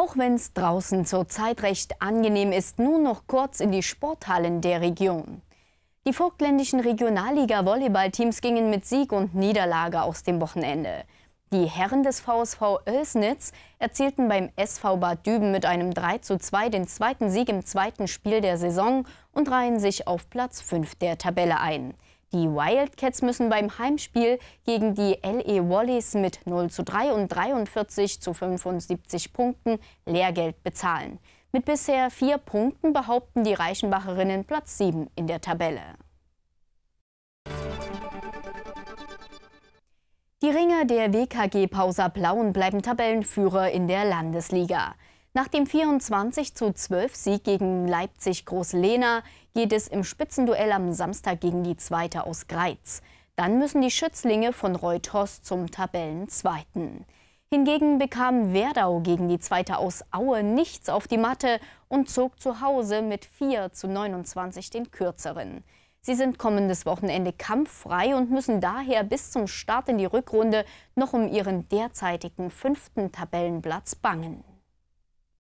Auch wenn es draußen zurzeit recht angenehm ist, nur noch kurz in die Sporthallen der Region. Die vogtländischen Regionalliga-Volleyballteams gingen mit Sieg und Niederlage aus dem Wochenende. Die Herren des VSV Oelsnitz erzielten beim SV Bad Düben mit einem 3:2 den zweiten Sieg im zweiten Spiel der Saison und reihen sich auf Platz 5 der Tabelle ein. Die Wildcats müssen beim Heimspiel gegen die LE Wallis mit 0 zu 3 und 43 zu 75 Punkten Lehrgeld bezahlen. Mit bisher vier Punkten behaupten die Reichenbacherinnen Platz 7 in der Tabelle. Die Ringer der WKG Pausa Plauen bleiben Tabellenführer in der Landesliga. Nach dem 24 zu 12 Sieg gegen Leipzig groß lena geht es im Spitzenduell am Samstag gegen die Zweite aus Greiz. Dann müssen die Schützlinge von Reuthorst zum Tabellenzweiten. Hingegen bekam Werdau gegen die Zweite aus Aue nichts auf die Matte und zog zu Hause mit 4 zu 29 den Kürzeren. Sie sind kommendes Wochenende kampffrei und müssen daher bis zum Start in die Rückrunde noch um ihren derzeitigen fünften Tabellenplatz bangen.